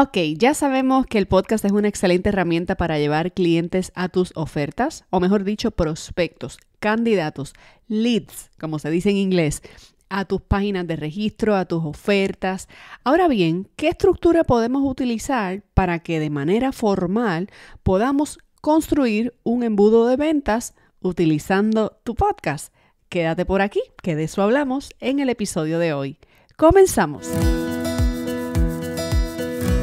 Ok, ya sabemos que el podcast es una excelente herramienta para llevar clientes a tus ofertas, o mejor dicho, prospectos, candidatos, leads, como se dice en inglés, a tus páginas de registro, a tus ofertas. Ahora bien, ¿qué estructura podemos utilizar para que de manera formal podamos construir un embudo de ventas utilizando tu podcast? Quédate por aquí, que de eso hablamos en el episodio de hoy. Comenzamos.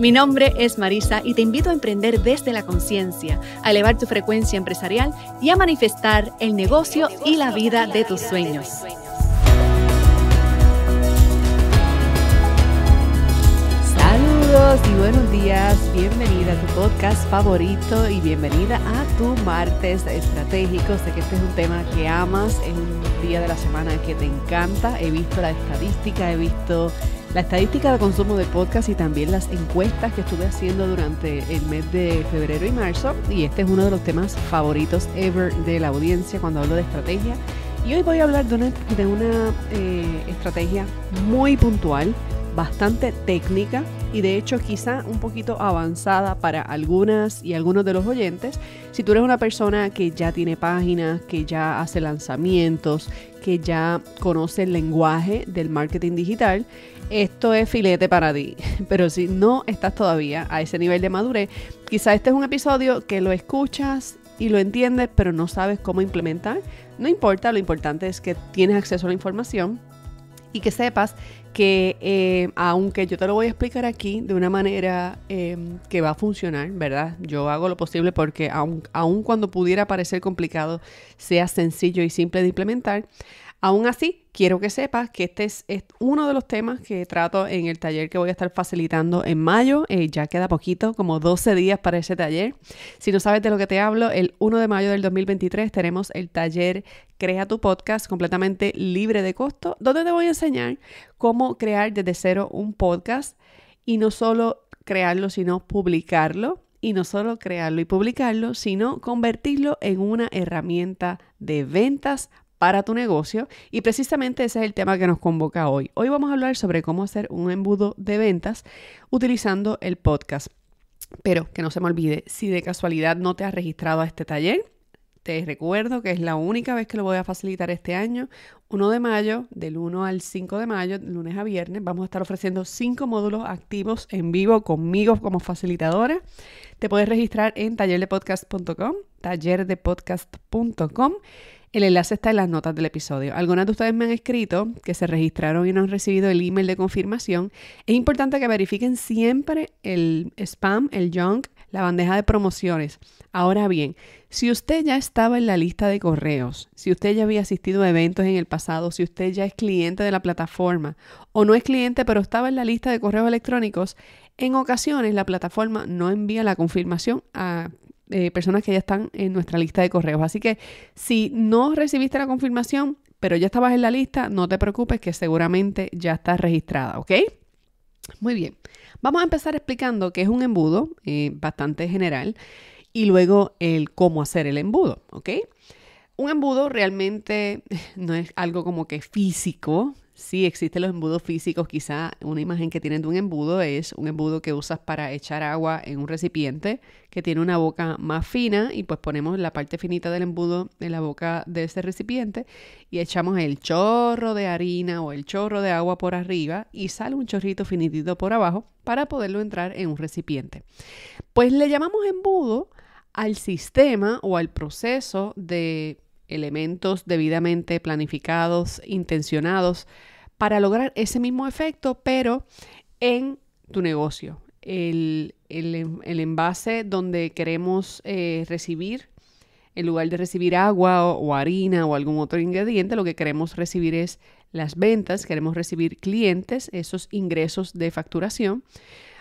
Mi nombre es Marisa y te invito a emprender desde la conciencia, a elevar tu frecuencia empresarial y a manifestar el negocio, y la vida, de, tus sueños. Saludos y buenos días, bienvenida a tu podcast favorito y bienvenida a tu martes estratégico. Sé que este es un tema que amas, es un día de la semana que te encanta. He visto la estadística, he visto la estadística de consumo de podcast y también las encuestas que estuve haciendo durante el mes de febrero y marzo. Y este es uno de los temas favoritos ever de la audiencia cuando hablo de estrategia. Y hoy voy a hablar de una, eh, estrategia muy puntual, bastante técnica, y de hecho quizá un poquito avanzada para algunas y algunos de los oyentes. Si tú eres una persona que ya tiene páginas, que ya hace lanzamientos, que ya conoce el lenguaje del marketing digital, esto es filete para ti. Pero si no estás todavía a ese nivel de madurez, quizá este es un episodio que lo escuchas y lo entiendes, pero no sabes cómo implementar. No importa, lo importante es que tienes acceso a la información y que sepas que eh, aunque yo te lo voy a explicar aquí de una manera em, que va a funcionar, ¿verdad? Yo hago lo posible porque aun cuando pudiera parecer complicado, sea sencillo y simple de implementar. Aún así, quiero que sepas que este es, uno de los temas que trato en el taller que voy a estar facilitando en mayo. Eh, ya queda poquito, como 12 días para ese taller. Si no sabes de lo que te hablo, el 1 de mayo del 2023 tenemos el taller Crea tu podcast completamente libre de costo, donde te voy a enseñar cómo crear desde cero un podcast y no solo crearlo, sino publicarlo y no solo crearlo y publicarlo, sino convertirlo en una herramienta de ventas para tu negocio y precisamente ese es el tema que nos convoca hoy. Hoy vamos a hablar sobre cómo hacer un embudo de ventas utilizando el podcast. Pero que no se me olvide, si de casualidad no te has registrado a este taller, te recuerdo que es la única vez que lo voy a facilitar este año. 1 de mayo, del 1 al 5 de mayo, lunes a viernes, vamos a estar ofreciendo cinco módulos activos en vivo conmigo como facilitadora. Te puedes registrar en tallerdepodcast.com, tallerdepodcast.com. El enlace está en las notas del episodio. Algunas de ustedes me han escrito que se registraron y no han recibido el email de confirmación. Es importante que verifiquen siempre el spam, el junk, la bandeja de promociones. Ahora bien, si usted ya estaba en la lista de correos, si usted ya había asistido a eventos en el pasado, si usted ya es cliente de la plataforma o no es cliente pero estaba en la lista de correos electrónicos, en ocasiones la plataforma no envía la confirmación a eh, personas que ya están en nuestra lista de correos. Así que si no recibiste la confirmación, pero ya estabas en la lista, no te preocupes que seguramente ya estás registrada, ¿ok? Muy bien, vamos a empezar explicando qué es un embudo, eh, bastante general, y luego el cómo hacer el embudo, ¿ok? Un embudo realmente no es algo como que físico, si existen los embudos físicos. Quizá una imagen que tienen de un embudo es un embudo que usas para echar agua en un recipiente que tiene una boca más fina y pues ponemos la parte finita del embudo en la boca de ese recipiente y echamos el chorro de harina o el chorro de agua por arriba y sale un chorrito finitito por abajo para poderlo entrar en un recipiente. Pues le llamamos embudo al sistema o al proceso de elementos debidamente planificados, intencionados, para lograr ese mismo efecto, pero en tu negocio. El, envase donde queremos eh, recibir, en lugar de recibir agua o, o harina o algún otro ingrediente, lo que queremos recibir es las ventas, queremos recibir clientes, esos ingresos de facturación.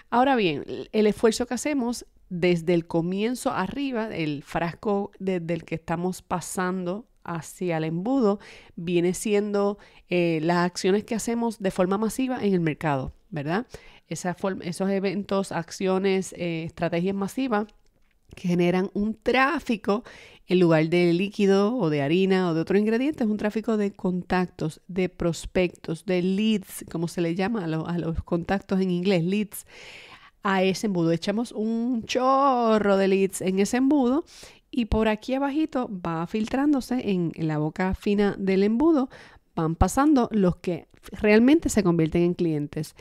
Ahora bien, el esfuerzo que hacemos desde el comienzo arriba, el frasco desde el que estamos pasando hacia el embudo, viene siendo eh, las acciones que hacemos de forma masiva en el mercado, ¿verdad? Esa esos eventos, acciones, eh, estrategias masivas que generan un tráfico en lugar de líquido o de harina o de otro ingrediente, es un tráfico de contactos, de prospectos, de leads, como se le llama a los contactos en inglés, leads a ese embudo. Echamos un chorro de leads en ese embudo y por aquí abajito va filtrándose en la boca fina del embudo, van pasando los que realmente se convierten en clientes.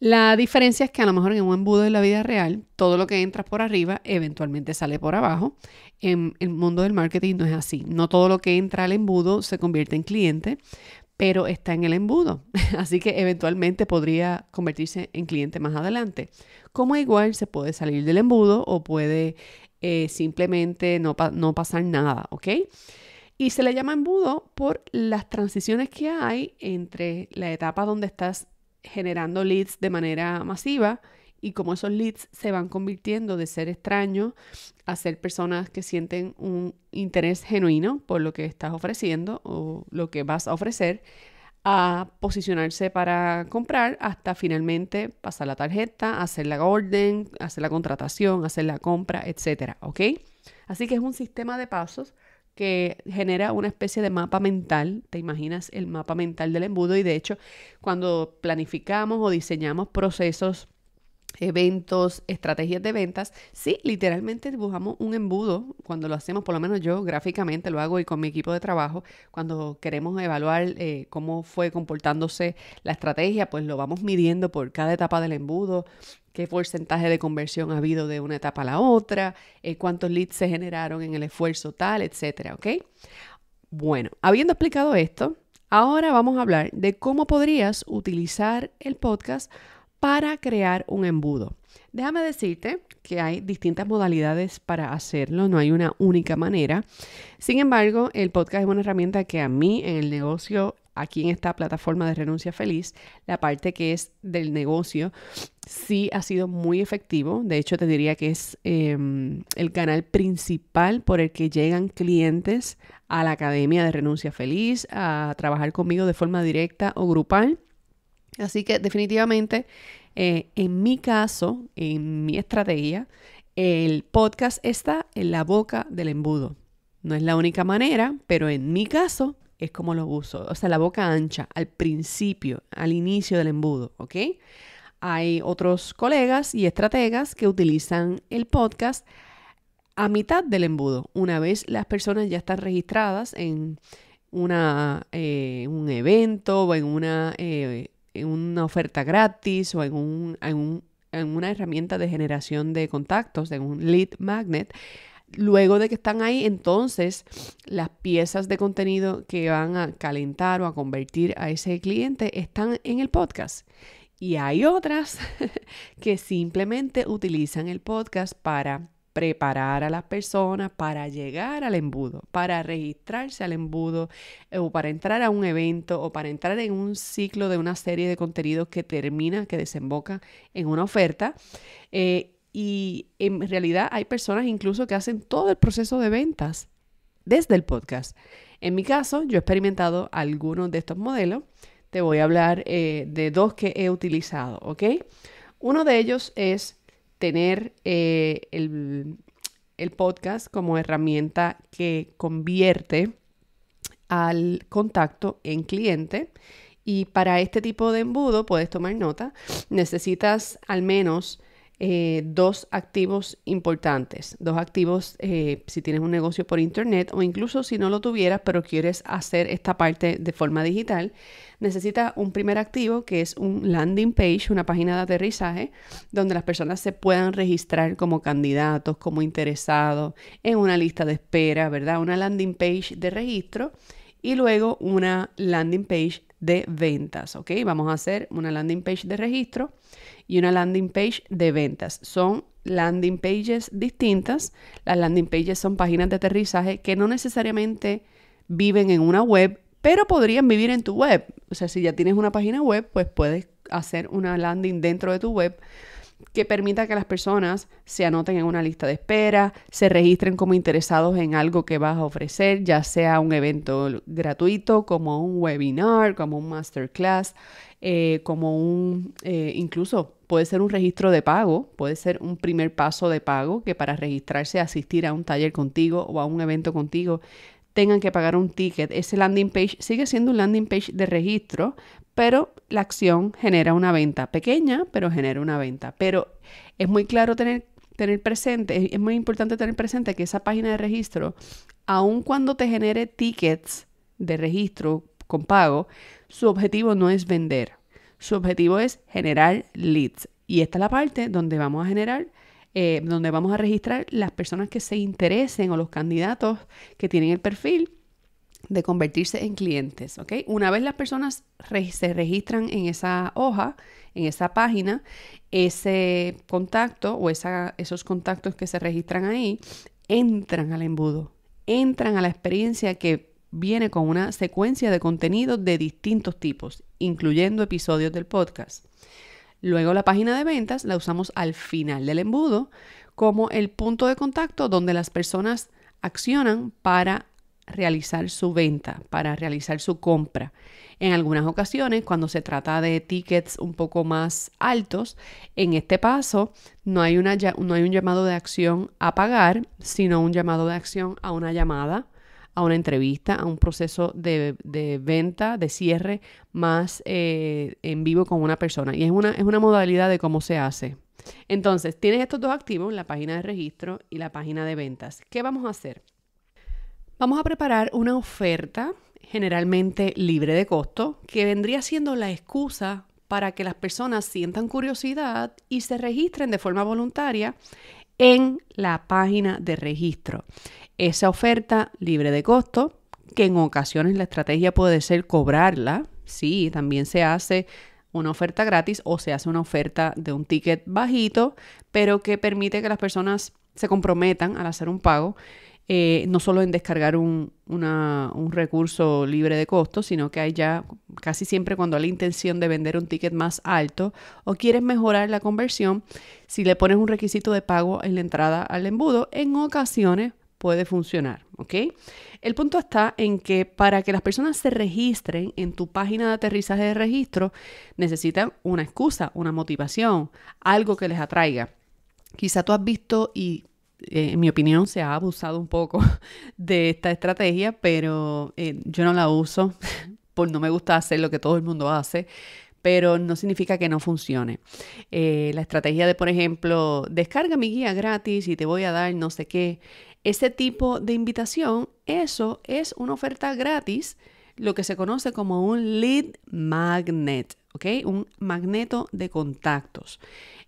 La diferencia es que a lo mejor en un embudo de la vida real, todo lo que entra por arriba eventualmente sale por abajo. En el mundo del marketing no es así. No todo lo que entra al embudo se convierte en cliente, pero está en el embudo, así que eventualmente podría convertirse en cliente más adelante. Como igual se puede salir del embudo o puede eh, simplemente no, no pasar nada, ¿ok? Y se le llama embudo por las transiciones que hay entre la etapa donde estás generando leads de manera masiva y como esos leads se van convirtiendo de ser extraños a ser personas que sienten un interés genuino por lo que estás ofreciendo o lo que vas a ofrecer, a posicionarse para comprar hasta finalmente pasar la tarjeta, hacer la orden, hacer la contratación, hacer la compra, etc. Así que es un sistema de pasos que genera una especie de mapa mental, te imaginas el mapa mental del embudo y de hecho cuando planificamos o diseñamos procesos eventos, estrategias de ventas. Sí, literalmente dibujamos un embudo cuando lo hacemos, por lo menos yo gráficamente lo hago y con mi equipo de trabajo, cuando queremos evaluar eh, cómo fue comportándose la estrategia, pues lo vamos midiendo por cada etapa del embudo, qué porcentaje de conversión ha habido de una etapa a la otra, eh, cuántos leads se generaron en el esfuerzo tal, etcétera, ¿ok? Bueno, habiendo explicado esto, ahora vamos a hablar de cómo podrías utilizar el podcast para crear un embudo. Déjame decirte que hay distintas modalidades para hacerlo, no hay una única manera. Sin embargo, el podcast es una herramienta que a mí en el negocio, aquí en esta plataforma de renuncia feliz, la parte que es del negocio, sí ha sido muy efectivo. De hecho, te diría que es em, el canal principal por el que llegan clientes a la Academia de Renuncia Feliz, a trabajar conmigo de forma directa o grupal. Así que definitivamente, eh, en mi caso, en mi estrategia, el podcast está en la boca del embudo. No es la única manera, pero en mi caso es como lo uso. O sea, la boca ancha, al principio, al inicio del embudo, ¿ok? Hay otros colegas y estrategas que utilizan el podcast a mitad del embudo, una vez las personas ya están registradas en una, eh, un evento o en una eh, en una oferta gratis o en, en, una herramienta de generación de contactos, en un lead magnet, luego de que están ahí, entonces las piezas de contenido que van a calentar o a convertir a ese cliente están en el podcast. Y hay otras que simplemente utilizan el podcast para preparar a las personas para llegar al embudo, para registrarse al embudo eh, o para entrar a un evento o para entrar en un ciclo de una serie de contenidos que termina, que desemboca en una oferta. Eh, y en realidad hay personas incluso que hacen todo el proceso de ventas desde el podcast. En mi caso, yo he experimentado algunos de estos modelos. Te voy a hablar eh, de dos que he utilizado, ¿ok? Uno de ellos es tener eh, el, el podcast como herramienta que convierte al contacto en cliente. Y para este tipo de embudo, puedes tomar nota, necesitas al menos eh, dos activos importantes, dos activos eh, si tienes un negocio por internet o incluso si no lo tuvieras pero quieres hacer esta parte de forma digital, necesita un primer activo que es un landing page, una página de aterrizaje donde las personas se puedan registrar como candidatos, como interesados, en una lista de espera, ¿verdad? Una landing page de registro y luego una landing page de ventas, ¿ok? Vamos a hacer una landing page de registro y una landing page de ventas. Son landing pages distintas. Las landing pages son páginas de aterrizaje que no necesariamente viven en una web, pero podrían vivir en tu web. O sea, si ya tienes una página web, pues puedes hacer una landing dentro de tu web que permita que las personas se anoten en una lista de espera, se registren como interesados en algo que vas a ofrecer, ya sea un evento gratuito, como un webinar, como un masterclass, eh, como un, eh, incluso puede ser un registro de pago, puede ser un primer paso de pago que para registrarse, asistir a un taller contigo o a un evento contigo tengan que pagar un ticket. Ese landing page sigue siendo un landing page de registro, pero la acción genera una venta pequeña, pero genera una venta. Pero es muy claro tener, tener presente, es muy importante tener presente que esa página de registro, aun cuando te genere tickets de registro con pago, su objetivo no es vender, su objetivo es generar leads. Y esta es la parte donde vamos a generar eh, donde vamos a registrar las personas que se interesen o los candidatos que tienen el perfil de convertirse en clientes. ¿ok? Una vez las personas se registran en esa hoja, en esa página, ese contacto o esos contactos que se registran ahí entran al embudo, entran a la experiencia que viene con una secuencia de contenidos de distintos tipos, incluyendo episodios del podcast. Luego la página de ventas la usamos al final del embudo como el punto de contacto donde las personas accionan para realizar su venta, para realizar su compra. En algunas ocasiones, cuando se trata de tickets un poco más altos, en este paso no hay, una, no hay un llamado de acción a pagar, sino un llamado de acción a una llamada, a una entrevista, a un proceso de, venta, de cierre más eh, en vivo con una persona. Y es una, es una modalidad de cómo se hace. Entonces, tienes estos dos activos, la página de registro y la página de ventas. ¿Qué vamos a hacer? Vamos a preparar una oferta generalmente libre de costo que vendría siendo la excusa para que las personas sientan curiosidad y se registren de forma voluntaria en la página de registro. Esa oferta libre de costo, que en ocasiones la estrategia puede ser cobrarla, sí, también se hace una oferta gratis o se hace una oferta de un ticket bajito, pero que permite que las personas se comprometan al hacer un pago eh, no solo en descargar un, recurso libre de costo, sino que hay ya casi siempre cuando hay la intención de vender un ticket más alto o quieres mejorar la conversión, si le pones un requisito de pago en la entrada al embudo, en ocasiones puede funcionar, El punto está en que para que las personas se registren en tu página de aterrizaje de registro, necesitan una excusa, una motivación, algo que les atraiga. Quizá tú has visto y eh, en mi opinión, se ha abusado un poco de esta estrategia, pero eh, yo no la uso, por no me gusta hacer lo que todo el mundo hace, pero no significa que no funcione. Eh, la estrategia de, por ejemplo, descarga mi guía gratis y te voy a dar no sé qué, ese tipo de invitación, eso es una oferta gratis, lo que se conoce como un lead magnet. ¿ok? Un magneto de contactos.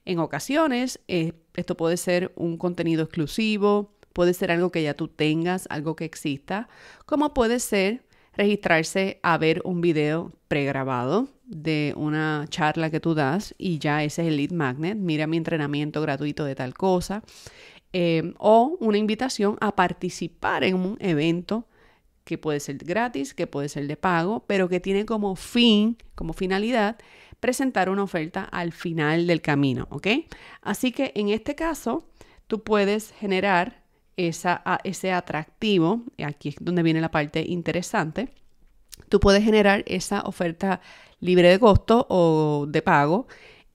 En ocasiones, eh, esto puede ser un contenido exclusivo, puede ser algo que ya tú tengas, algo que exista, como puede ser registrarse a ver un video pregrabado de una charla que tú das y ya ese es el lead magnet, mira mi entrenamiento gratuito de tal cosa, eh, o una invitación a participar en un evento que puede ser gratis, que puede ser de pago, pero que tiene como fin, como finalidad, presentar una oferta al final del camino, ¿ok? Así que en este caso, tú puedes generar esa, ese atractivo, y aquí es donde viene la parte interesante, tú puedes generar esa oferta libre de costo o de pago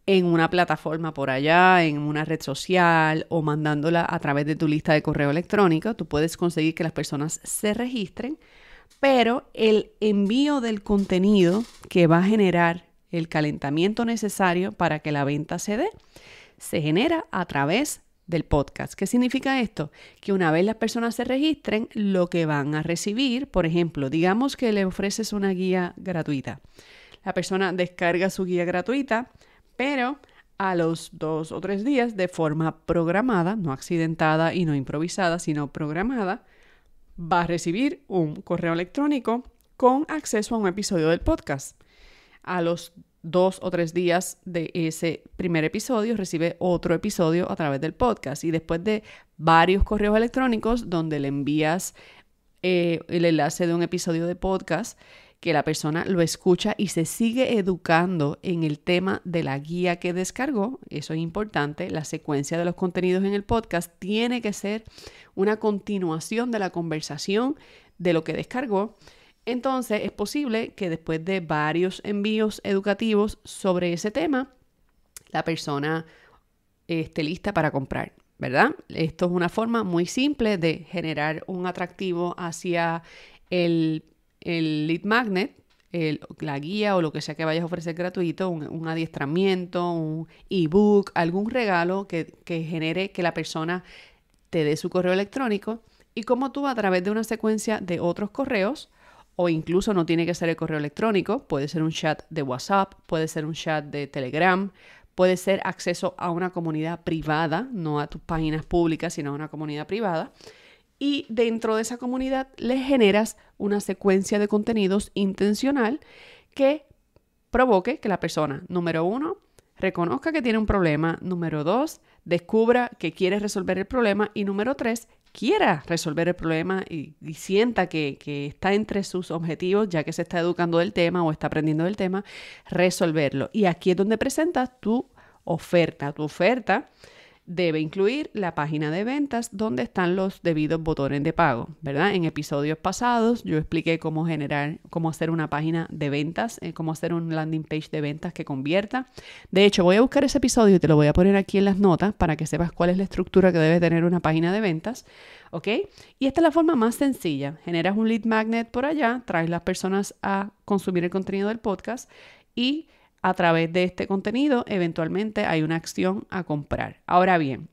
en una plataforma por allá, en una red social o mandándola a través de tu lista de correo electrónico. Tú puedes conseguir que las personas se registren, pero el envío del contenido que va a generar el calentamiento necesario para que la venta se dé, se genera a través del podcast. ¿Qué significa esto? Que una vez las personas se registren, lo que van a recibir, por ejemplo, digamos que le ofreces una guía gratuita. La persona descarga su guía gratuita, pero a los dos o tres días, de forma programada, no accidentada y no improvisada, sino programada, va a recibir un correo electrónico con acceso a un episodio del podcast a los dos o tres días de ese primer episodio, recibe otro episodio a través del podcast. Y después de varios correos electrónicos donde le envías eh, el enlace de un episodio de podcast, que la persona lo escucha y se sigue educando en el tema de la guía que descargó. Eso es importante. La secuencia de los contenidos en el podcast tiene que ser una continuación de la conversación de lo que descargó entonces es posible que después de varios envíos educativos sobre ese tema, la persona esté lista para comprar, ¿verdad? Esto es una forma muy simple de generar un atractivo hacia el, lead magnet, la guía o lo que sea que vayas a ofrecer gratuito, un, adiestramiento, un ebook, algún regalo que, genere que la persona te dé su correo electrónico y como tú a través de una secuencia de otros correos o incluso no tiene que ser el correo electrónico, puede ser un chat de WhatsApp, puede ser un chat de Telegram, puede ser acceso a una comunidad privada, no a tus páginas públicas, sino a una comunidad privada. Y dentro de esa comunidad le generas una secuencia de contenidos intencional que provoque que la persona, número uno, reconozca que tiene un problema, número dos, descubra que quiere resolver el problema y número tres, quiera resolver el problema y, sienta que, que, está entre sus objetivos, ya que se está educando del tema o está aprendiendo del tema, resolverlo. Y aquí es donde presentas tu oferta. Tu oferta debe incluir la página de ventas donde están los debidos botones de pago, ¿verdad? En episodios pasados yo expliqué cómo generar, cómo hacer una página de ventas, eh, cómo hacer un landing page de ventas que convierta. De hecho, voy a buscar ese episodio y te lo voy a poner aquí en las notas para que sepas cuál es la estructura que debe tener una página de ventas, ¿ok? Y esta es la forma más sencilla. Generas un lead magnet por allá, traes las personas a consumir el contenido del podcast y a través de este contenido, eventualmente hay una acción a comprar. Ahora bien,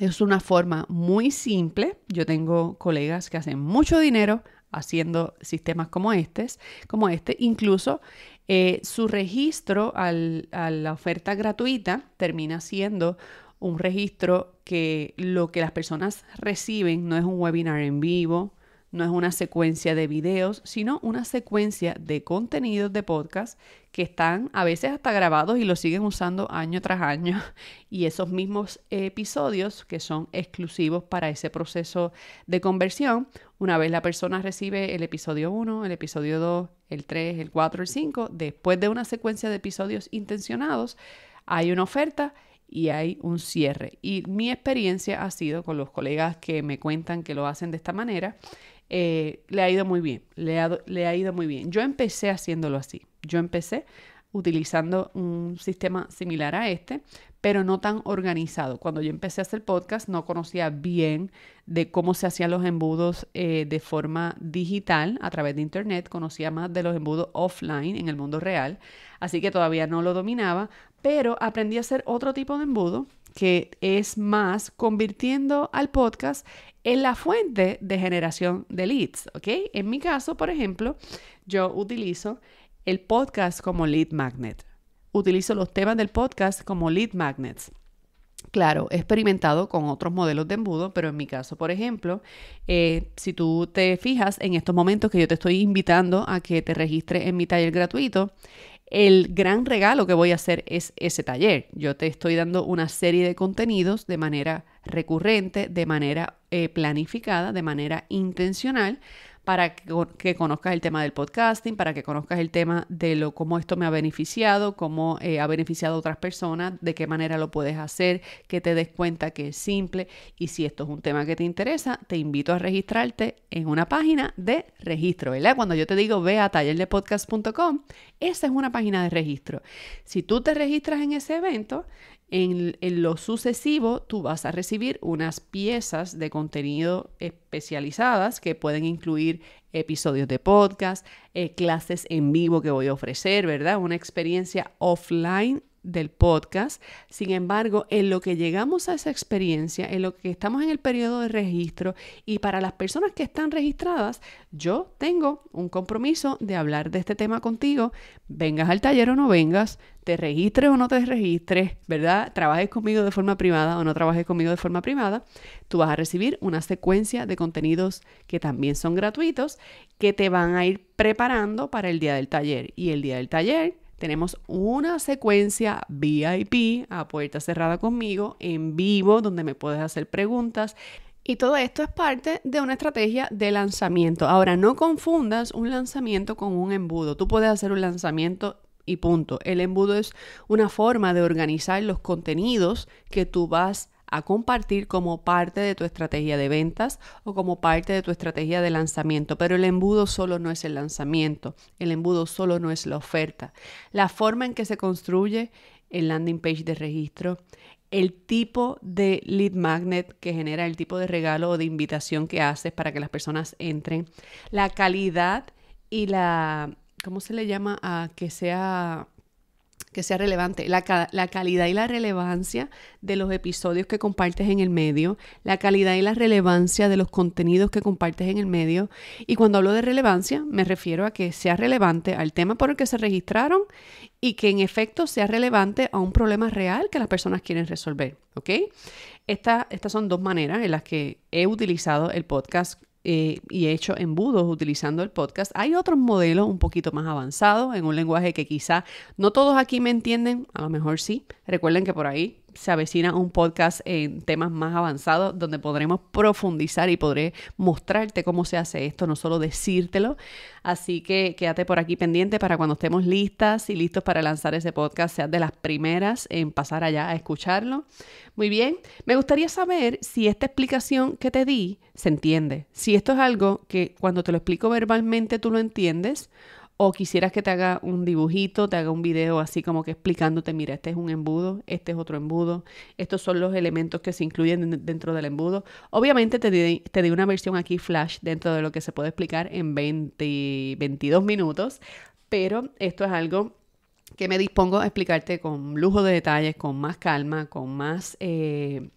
es una forma muy simple. Yo tengo colegas que hacen mucho dinero haciendo sistemas como este, como este. Incluso eh, su registro a la oferta gratuita termina siendo un registro que lo que las personas reciben no es un webinar en vivo, no es una secuencia de videos, sino una secuencia de contenidos de podcast que están a veces hasta grabados y lo siguen usando año tras año. Y esos mismos episodios que son exclusivos para ese proceso de conversión, una vez la persona recibe el episodio 1, el episodio 2, el 3, el 4, el 5, después de una secuencia de episodios intencionados, hay una oferta y hay un cierre. Y mi experiencia ha sido con los colegas que me cuentan que lo hacen de esta manera, eh, le ha ido muy bien, le ha, ido muy bien. Yo empecé haciéndolo así, yo empecé utilizando un sistema similar a este, pero no tan organizado. Cuando yo empecé a hacer podcast no conocía bien de cómo se hacían los embudos eh, de forma digital a través de Internet, conocía más de los embudos offline en el mundo real, así que todavía no lo dominaba, pero aprendí a hacer otro tipo de embudo que es más convirtiendo al podcast en la fuente de generación de leads, ¿ok? En mi caso, por ejemplo, yo utilizo el podcast como lead magnet. Utilizo los temas del podcast como lead magnets. Claro, he experimentado con otros modelos de embudo, pero en mi caso, por ejemplo, eh, si tú te fijas en estos momentos que yo te estoy invitando a que te registres en mi taller gratuito, el gran regalo que voy a hacer es ese taller. Yo te estoy dando una serie de contenidos de manera recurrente, de manera eh, planificada, de manera intencional, para que, conozcas el tema del podcasting, para que conozcas el tema de lo, cómo esto me ha beneficiado, cómo eh, ha beneficiado a otras personas, de qué manera lo puedes hacer, que te des cuenta que es simple. Y si esto es un tema que te interesa, te invito a registrarte en una página de registro, Cuando yo te digo ve a tallerdepodcast.com, esa es una página de registro. Si tú te registras en ese evento, en, lo sucesivo, tú vas a recibir unas piezas de contenido especializadas que pueden incluir episodios de podcast, eh, clases en vivo que voy a ofrecer, ¿verdad? Una experiencia offline del podcast. Sin embargo, en lo que llegamos a esa experiencia, en lo que estamos en el periodo de registro y para las personas que están registradas, yo tengo un compromiso de hablar de este tema contigo, vengas al taller o no vengas, te registres o no te registres, ¿verdad? Trabajes conmigo de forma privada o no trabajes conmigo de forma privada, tú vas a recibir una secuencia de contenidos que también son gratuitos, que te van a ir preparando para el día del taller. Y el día del taller tenemos una secuencia VIP a puerta cerrada conmigo, en vivo, donde me puedes hacer preguntas. Y todo esto es parte de una estrategia de lanzamiento. Ahora, no confundas un lanzamiento con un embudo. Tú puedes hacer un lanzamiento y punto. El embudo es una forma de organizar los contenidos que tú vas a compartir como parte de tu estrategia de ventas o como parte de tu estrategia de lanzamiento. Pero el embudo solo no es el lanzamiento, el embudo solo no es la oferta. La forma en que se construye el landing page de registro, el tipo de lead magnet que genera, el tipo de regalo o de invitación que haces para que las personas entren, la calidad y la ¿cómo se le llama? A que sea que sea relevante, la, calidad y la relevancia de los episodios que compartes en el medio, la calidad y la relevancia de los contenidos que compartes en el medio. Y cuando hablo de relevancia, me refiero a que sea relevante al tema por el que se registraron y que en efecto sea relevante a un problema real que las personas quieren resolver. estas son dos maneras en las que he utilizado el podcast eh, y he hecho embudos utilizando el podcast. Hay otros modelos un poquito más avanzados en un lenguaje que quizá no todos aquí me entienden, a lo mejor sí. Recuerden que por ahí se avecina un podcast en temas más avanzados donde podremos profundizar y podré mostrarte cómo se hace esto, no solo decírtelo. Así que quédate por aquí pendiente para cuando estemos listas y listos para lanzar ese podcast, seas de las primeras en pasar allá a escucharlo. Muy bien, me gustaría saber si esta explicación que te di se entiende, si esto es algo que cuando te lo explico verbalmente tú lo entiendes o quisieras que te haga un dibujito, te haga un video así como que explicándote, mira, este es un embudo, este es otro embudo, estos son los elementos que se incluyen dentro del embudo. Obviamente te di, una versión aquí flash dentro de lo que se puede explicar en 20, 22 minutos, pero esto es algo que me dispongo a explicarte con lujo de detalles, con más calma, con más... Eh,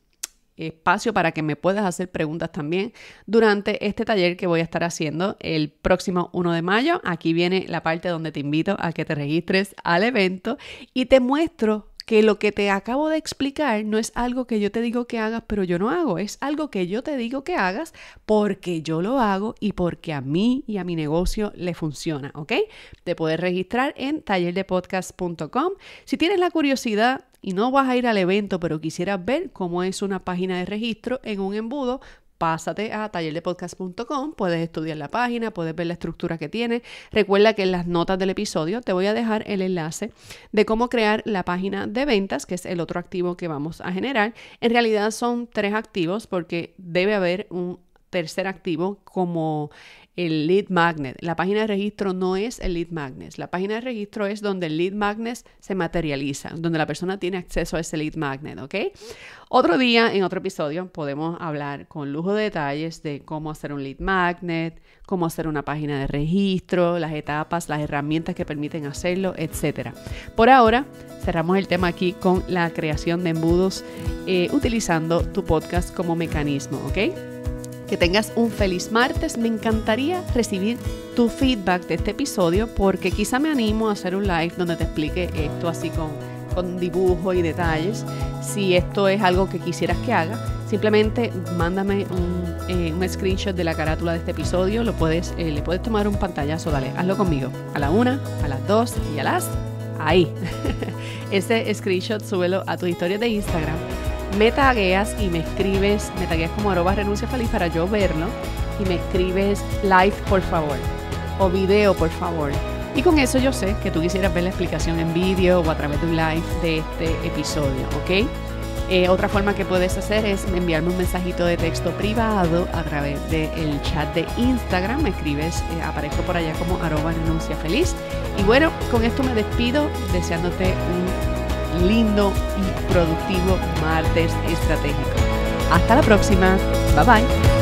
espacio para que me puedas hacer preguntas también durante este taller que voy a estar haciendo el próximo 1 de mayo. Aquí viene la parte donde te invito a que te registres al evento y te muestro que lo que te acabo de explicar no es algo que yo te digo que hagas, pero yo no hago, es algo que yo te digo que hagas porque yo lo hago y porque a mí y a mi negocio le funciona, ¿ok? Te puedes registrar en tallerdepodcast.com. Si tienes la curiosidad y no vas a ir al evento, pero quisieras ver cómo es una página de registro en un embudo, pásate a tallerdepodcast.com, puedes estudiar la página, puedes ver la estructura que tiene. Recuerda que en las notas del episodio te voy a dejar el enlace de cómo crear la página de ventas, que es el otro activo que vamos a generar. En realidad son tres activos porque debe haber un tercer activo como el lead magnet. La página de registro no es el lead magnet. La página de registro es donde el lead magnet se materializa, donde la persona tiene acceso a ese lead magnet, ¿ok? Otro día, en otro episodio, podemos hablar con lujo de detalles de cómo hacer un lead magnet, cómo hacer una página de registro, las etapas, las herramientas que permiten hacerlo, etc. Por ahora, cerramos el tema aquí con la creación de embudos eh, utilizando tu podcast como mecanismo, ¿ok? que tengas un feliz martes. Me encantaría recibir tu feedback de este episodio porque quizá me animo a hacer un live donde te explique esto así con, con dibujo y detalles. Si esto es algo que quisieras que haga, simplemente mándame un, eh, screenshot de la carátula de este episodio. Lo puedes, eh, le puedes tomar un pantallazo, dale, hazlo conmigo. A la una, a las dos y a las... Ahí. Ese screenshot súbelo a tu historia de Instagram me tagueas y me escribes, me tagueas como arroba renuncia feliz para yo verlo y me escribes live por favor o video por favor. Y con eso yo sé que tú quisieras ver la explicación en vídeo o a través de un live de este episodio, ¿ok? Eh, otra forma que puedes hacer es enviarme un mensajito de texto privado a través del chat de Instagram. Me escribes, eh, aparezco por allá como arroba renuncia feliz. Y bueno, con esto me despido deseándote un lindo y productivo martes estratégico. Hasta la próxima. Bye bye.